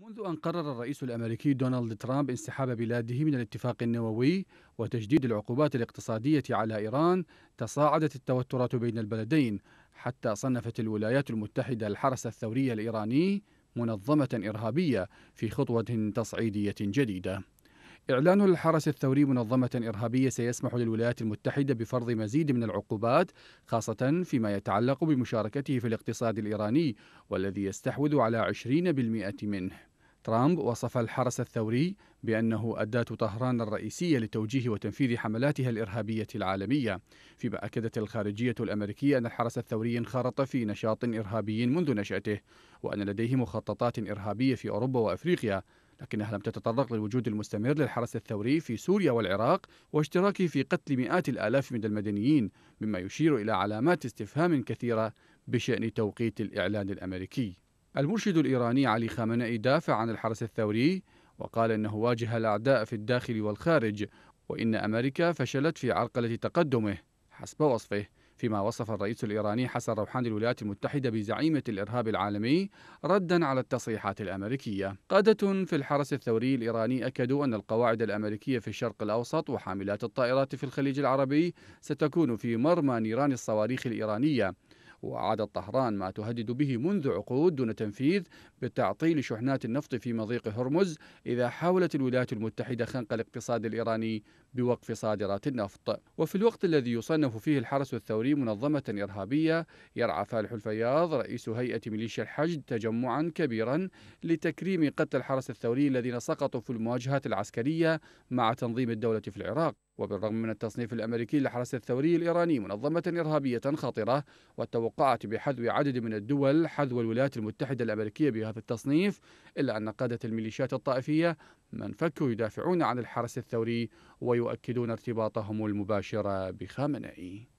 منذ أن قرر الرئيس الأمريكي دونالد ترامب انسحاب بلاده من الاتفاق النووي وتجديد العقوبات الاقتصادية على إيران تصاعدت التوترات بين البلدين حتى صنفت الولايات المتحدة الحرس الثوري الإيراني منظمة إرهابية في خطوة تصعيدية جديدة إعلان الحرس الثوري منظمة إرهابية سيسمح للولايات المتحدة بفرض مزيد من العقوبات خاصة فيما يتعلق بمشاركته في الاقتصاد الإيراني والذي يستحوذ على 20% منه ترامب وصف الحرس الثوري بأنه أداة طهران الرئيسية لتوجيه وتنفيذ حملاتها الإرهابية العالمية فيما أكدت الخارجية الأمريكية أن الحرس الثوري انخرط في نشاط إرهابي منذ نشأته وأن لديه مخططات إرهابية في أوروبا وأفريقيا لكنها لم تتطرق للوجود المستمر للحرس الثوري في سوريا والعراق واشتراكه في قتل مئات الآلاف من المدنيين مما يشير إلى علامات استفهام كثيرة بشأن توقيت الإعلان الأمريكي المرشد الإيراني علي خامنئي دافع عن الحرس الثوري وقال أنه واجه الأعداء في الداخل والخارج وإن أمريكا فشلت في عرقلة تقدمه حسب وصفه فيما وصف الرئيس الإيراني حسن روحاني الولايات المتحدة بزعيمة الإرهاب العالمي ردا على التصريحات الأمريكية قادة في الحرس الثوري الإيراني أكدوا أن القواعد الأمريكية في الشرق الأوسط وحاملات الطائرات في الخليج العربي ستكون في مرمى نيران الصواريخ الإيرانية وعادت طهران ما تهدد به منذ عقود دون تنفيذ بتعطيل شحنات النفط في مضيق هرمز إذا حاولت الولايات المتحدة خنق الاقتصاد الإيراني بوقف صادرات النفط وفي الوقت الذي يصنف فيه الحرس الثوري منظمة إرهابية يرعى فالح الفياض رئيس هيئة ميليشيا الحشد تجمعا كبيرا لتكريم قتل الحرس الثوري الذين سقطوا في المواجهات العسكرية مع تنظيم الدولة في العراق وبالرغم من التصنيف الأمريكي لحرس الثوري الإيراني منظمة إرهابية خطرة والتوقعات بحذو عدد من الدول حذو الولايات المتحدة الأمريكية بهذا التصنيف إلا أن قادة الميليشيات الطائفية من فكوا يدافعون عن الحرس الثوري ويؤكدون ارتباطهم المباشر بخامنئي